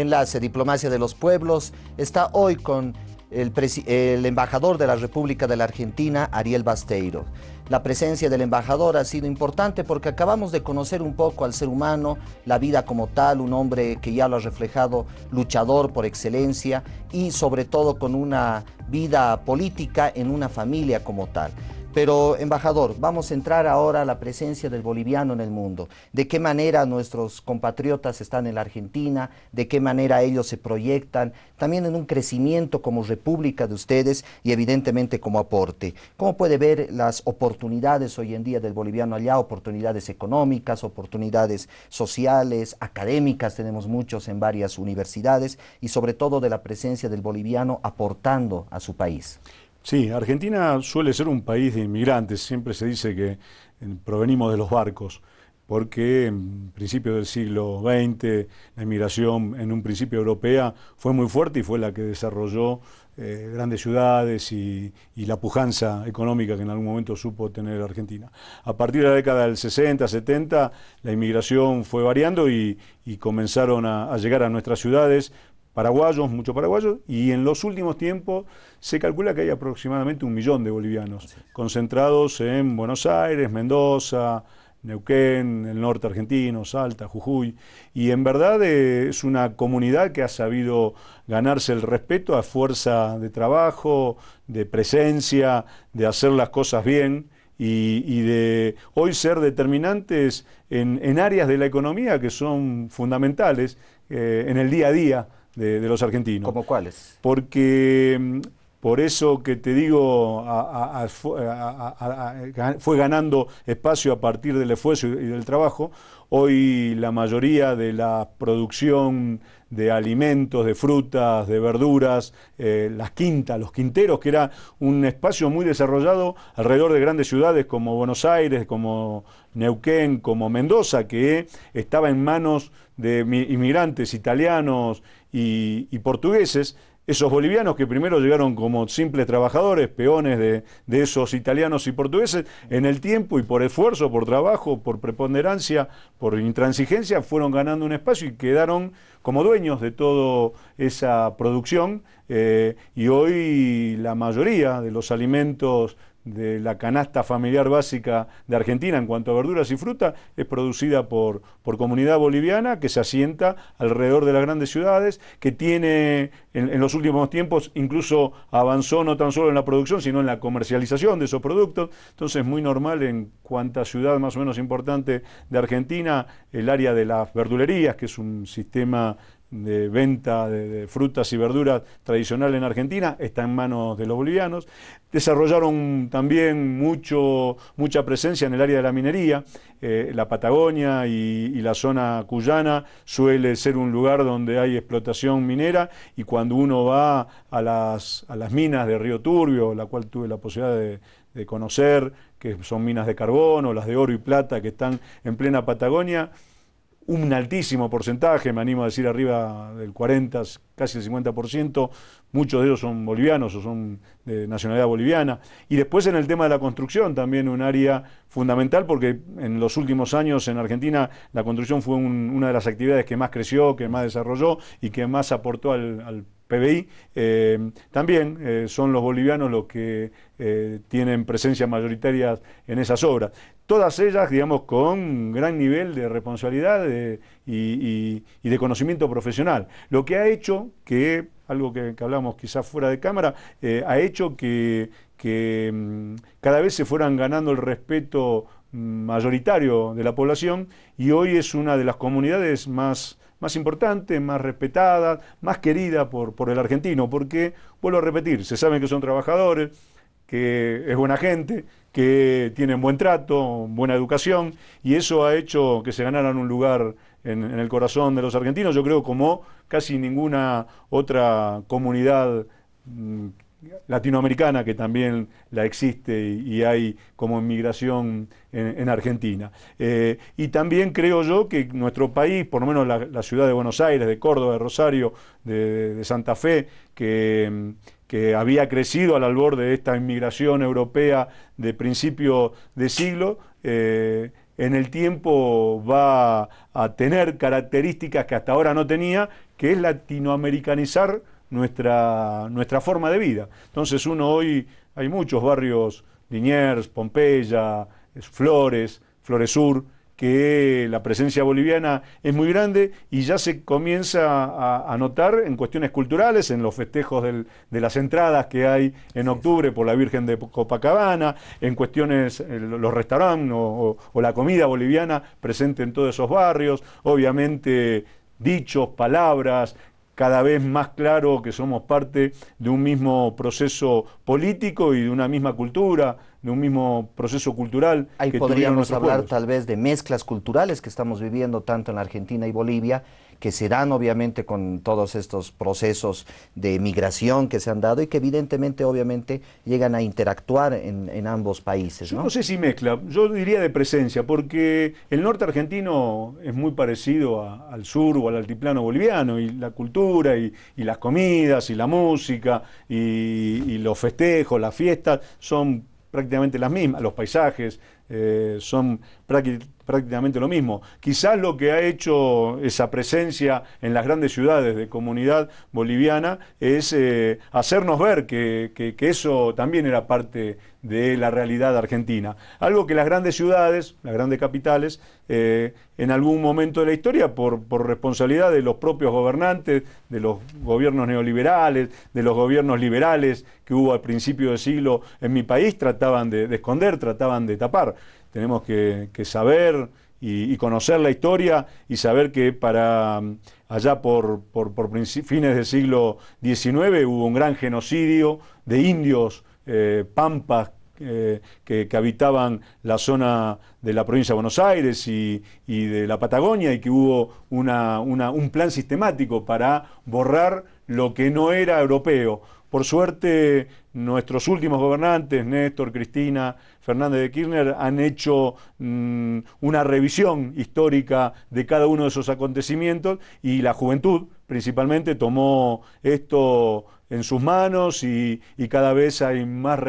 Enlace Diplomacia de los Pueblos está hoy con el, el, embajador de la República de la Argentina, Ariel Basteiro. La presencia del embajador ha sido importante porque acabamos de conocer un poco al ser humano, la vida como tal, un hombre que ya lo ha reflejado luchador por excelencia y sobre todo con una vida política en una familia como tal. Pero, embajador, vamos a entrar ahora a la presencia del boliviano en el mundo. ¿De qué manera nuestros compatriotas están en la Argentina? ¿De qué manera ellos se proyectan? También en un crecimiento como república de ustedes y evidentemente como aporte. ¿Cómo puede ver las oportunidades hoy en día del boliviano allá? Oportunidades económicas, oportunidades sociales, académicas, tenemos muchos en varias universidades y sobre todo de la presencia del boliviano aportando a su país. Sí, Argentina suele ser un país de inmigrantes, siempre se dice que eh, provenimos de los barcos, porque en principio del siglo XX la inmigración en un principio europea fue muy fuerte y fue la que desarrolló eh, grandes ciudades y, la pujanza económica que en algún momento supo tener Argentina. A partir de la década del 60, 70, la inmigración fue variando y, comenzaron a llegar a nuestras ciudades paraguayos, muchos paraguayos, y en los últimos tiempos se calcula que hay aproximadamente un millón de bolivianos, concentrados en Buenos Aires, Mendoza, Neuquén, el norte argentino, Salta, Jujuy, y en verdad eh, es una comunidad que ha sabido ganarse el respeto a fuerza de trabajo, de presencia, de hacer las cosas bien. Y, de hoy ser determinantes en, áreas de la economía que son fundamentales eh, en el día a día de, los argentinos. ¿Como cuáles? Porque mm, por eso que te digo, fue ganando espacio a partir del esfuerzo y del trabajo. Hoy la mayoría de la producción de alimentos, de frutas, de verduras, eh, las quintas, los quinteros, que era un espacio muy desarrollado alrededor de grandes ciudades como Buenos Aires, como Neuquén, como Mendoza, que estaba en manos de inmigrantes italianos y portugueses esos bolivianos que primero llegaron como simples trabajadores, peones de, esos italianos y portugueses, en el tiempo y por esfuerzo, por trabajo, por preponderancia, por intransigencia, fueron ganando un espacio y quedaron como dueños de toda esa producción. Eh, y hoy la mayoría de los alimentos de la canasta familiar básica de Argentina en cuanto a verduras y fruta es producida por, por comunidad boliviana que se asienta alrededor de las grandes ciudades, que tiene en, en, los últimos tiempos incluso avanzó no tan solo en la producción, sino en la comercialización de esos productos. Entonces es muy normal en cuanta ciudad más o menos importante de Argentina, el área de las verdulerías, que es un sistema de venta de, frutas y verduras tradicional en Argentina está en manos de los bolivianos. Desarrollaron también mucho, mucha presencia en el área de la minería. Eh, la Patagonia y, la zona cuyana suele ser un lugar donde hay explotación minera y cuando uno va a las, minas de Río Turbio, la cual tuve la posibilidad de, de conocer, que son minas de carbono, las de oro y plata que están en plena Patagonia, un altísimo porcentaje, me animo a decir arriba del 40, casi el 50%, muchos de ellos son bolivianos o son de nacionalidad boliviana. Y después en el tema de la construcción, también un área fundamental, porque en los últimos años en Argentina la construcción fue una de las actividades que más creció, que más desarrolló y que más aportó al, PBI, eh, también eh, son los bolivianos los que eh, tienen presencia mayoritaria en esas obras todas ellas, digamos, con gran nivel de responsabilidad eh, y, de conocimiento profesional. Lo que ha hecho que, algo que, hablamos quizás fuera de cámara, eh, ha hecho que, mm, cada vez se fueran ganando el respeto mm, mayoritario de la población y hoy es una de las comunidades más, más importantes, más respetadas, más querida por, por el argentino, porque, vuelvo a repetir, se saben que son trabajadores, que es buena gente, que tienen buen trato, buena educación, y eso ha hecho que se ganaran un lugar en, el corazón de los argentinos, yo creo como casi ninguna otra comunidad mm, latinoamericana que también la existe y, hay como inmigración en, Argentina. Eh, y también creo yo que nuestro país, por lo menos la, ciudad de Buenos Aires, de Córdoba, de Rosario, de, Santa Fe, que... Mm, que había crecido al albor de esta inmigración europea de principio de siglo, eh, en el tiempo va a tener características que hasta ahora no tenía, que es latinoamericanizar nuestra, forma de vida. Entonces uno hoy, hay muchos barrios, Liniers, Pompeya, Flores, Flores Sur, que la presencia boliviana es muy grande y ya se comienza a, notar en cuestiones culturales, en los festejos de las entradas que hay en octubre por la Virgen de Copacabana, en cuestiones, eh, los restaurantes o la comida boliviana presente en todos esos barrios, obviamente dichos, palabras, cada vez más claro que somos parte de un mismo proceso político y de una misma cultura de un mismo proceso cultural. Ahí podríamos hablar tal vez de mezclas culturales que estamos viviendo tanto en Argentina y Bolivia, que se dan obviamente con todos estos procesos de migración que se han dado y que evidentemente, obviamente, llegan a interactuar en, ambos países. ¿no? Yo no sé si mezcla, yo diría de presencia, porque el norte argentino es muy parecido al sur o al altiplano boliviano, y la cultura, y, las comidas, y la música, y, y los festejos, las fiestas, son prácticamente las mismas, los paisajes, eh, son prácticamente lo mismo. Quizás lo que ha hecho esa presencia en las grandes ciudades de comunidad boliviana es eh, hacernos ver que, eso también era parte de la realidad argentina. Algo que las grandes ciudades, las grandes capitales, eh, en algún momento de la historia, por, responsabilidad de los propios gobernantes, de los gobiernos neoliberales, de los gobiernos liberales que hubo al principio del siglo en mi país, trataban de esconder, trataban de tapar tenemos que, saber y, conocer la historia y saber que para mm, allá por, fines del siglo XIX hubo un gran genocidio de indios eh, pampas eh, que, habitaban la zona de la provincia de Buenos Aires y, de la Patagonia y que hubo un plan sistemático para borrar lo que no era europeo. Por suerte, nuestros últimos gobernantes, Néstor, Cristina, Fernández de Kirchner, han hecho mm, una revisión histórica de cada uno de esos acontecimientos y la juventud principalmente tomó esto en sus manos y, cada vez hay más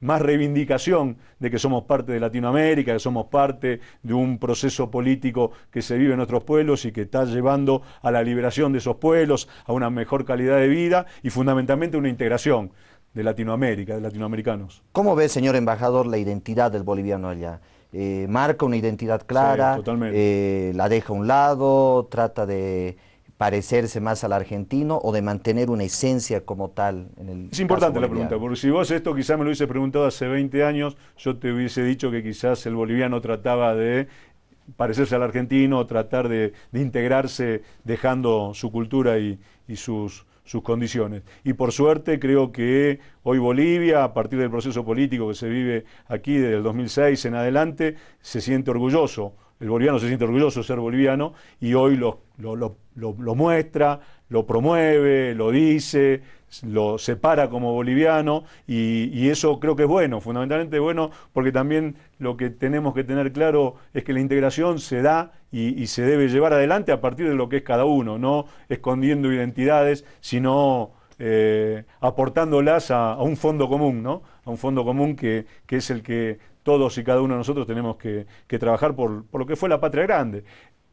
más reivindicación de que somos parte de Latinoamérica, que somos parte de un proceso político que se vive en nuestros pueblos y que está llevando a la liberación de esos pueblos, a una mejor calidad de vida y fundamentalmente una integración de Latinoamérica, de latinoamericanos. ¿Cómo ve, señor embajador, la identidad del boliviano allá? Eh, ¿Marca una identidad clara? Sí, eh, ¿La deja a un lado? ¿Trata de parecerse más al argentino o de mantener una esencia como tal? En el es importante la pregunta, porque si vos esto quizás me lo hubiese preguntado hace 20 años, yo te hubiese dicho que quizás el boliviano trataba de parecerse al argentino, tratar de, integrarse dejando su cultura y, sus, sus condiciones. Y por suerte creo que hoy Bolivia, a partir del proceso político que se vive aquí desde el 2006 en adelante, se siente orgulloso el boliviano se siente orgulloso de ser boliviano y hoy lo, muestra, lo promueve, lo dice, lo separa como boliviano y, eso creo que es bueno, fundamentalmente bueno, porque también lo que tenemos que tener claro es que la integración se da y, se debe llevar adelante a partir de lo que es cada uno, no escondiendo identidades, sino eh, aportándolas a, a un fondo común, ¿no? a un fondo común que, es el que todos y cada uno de nosotros tenemos que, trabajar por, lo que fue la patria grande.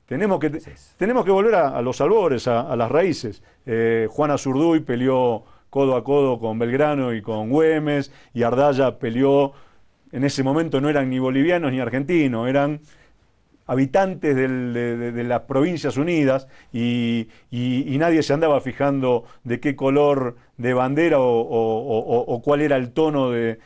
Tenemos que, tenemos que volver a, los albores, a, las raíces. Juan eh, Juana Zurduy peleó codo a codo con Belgrano y con Güemes, y Ardalla peleó, en ese momento no eran ni bolivianos ni argentinos, eran habitantes de, las provincias unidas y, nadie se andaba fijando de qué color de bandera o, cuál era el tono de,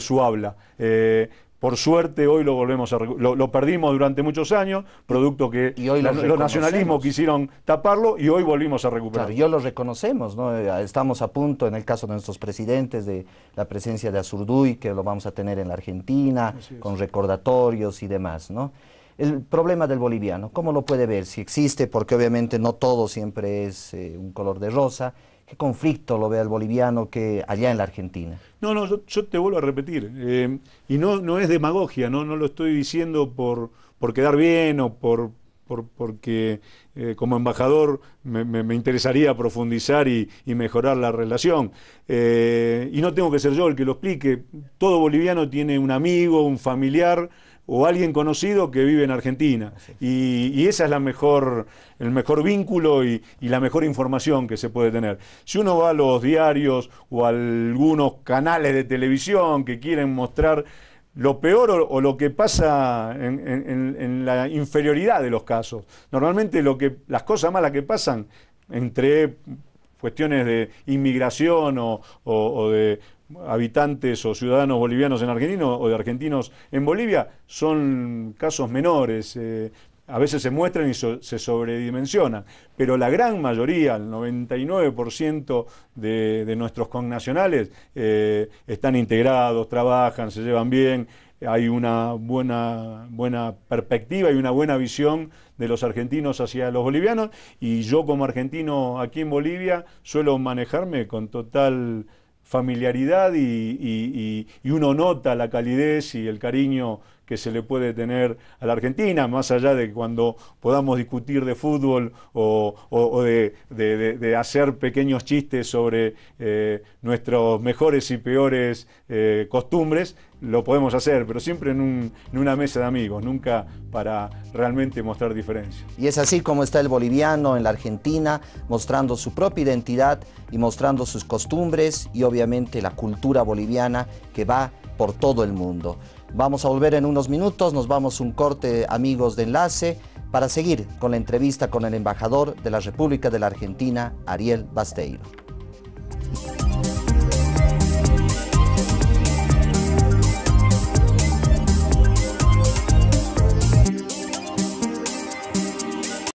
su habla. Eh, por suerte hoy lo volvemos a lo, lo, perdimos durante muchos años, producto que los nacionalismos quisieron taparlo y hoy volvimos a recuperar Claro, yo lo reconocemos, ¿no? Eh, estamos a punto en el caso de nuestros presidentes de la presencia de Azurduy, que lo vamos a tener en la Argentina, con recordatorios y demás, ¿no? el problema del boliviano, cómo lo puede ver, si existe, porque obviamente no todo siempre es eh, un color de rosa, qué conflicto lo ve el boliviano que allá en la Argentina. No, no, yo, te vuelvo a repetir, eh, y no, no es demagogia, no, no lo estoy diciendo por, por quedar bien o por, por porque eh, como embajador me, interesaría profundizar y, mejorar la relación. y no tengo que ser yo el que lo explique. Todo boliviano tiene un amigo, un familiar o alguien conocido que vive en Argentina. Y, esa ese es la mejor, el mejor vínculo y, la mejor información que se puede tener. Si uno va a los diarios o a algunos canales de televisión que quieren mostrar lo peor o, lo que pasa en, la inferioridad de los casos, normalmente lo que, las cosas malas que pasan entre cuestiones de inmigración o de habitantes o ciudadanos bolivianos en Argentina o de argentinos en Bolivia son casos menores. Eh, a veces se muestran y se sobredimensionan, pero la gran mayoría, el 99% de, de, nuestros connacionales eh, están integrados, trabajan, se llevan bien, hay una buena, buena perspectiva y una buena visión de los argentinos hacia los bolivianos y yo como argentino aquí en Bolivia suelo manejarme con total familiaridad y, uno nota la calidez y el cariño que se le puede tener a la Argentina, más allá de cuando podamos discutir de fútbol o, de, hacer pequeños chistes sobre eh, nuestros mejores y peores eh, costumbres, lo podemos hacer, pero siempre en, una mesa de amigos, nunca para realmente mostrar diferencia. Y es así como está el boliviano en la Argentina, mostrando su propia identidad y mostrando sus costumbres y obviamente la cultura boliviana que va por todo el mundo. Vamos a volver en unos minutos, nos vamos un corte amigos de enlace para seguir con la entrevista con el embajador de la República de la Argentina, Ariel Basteiro.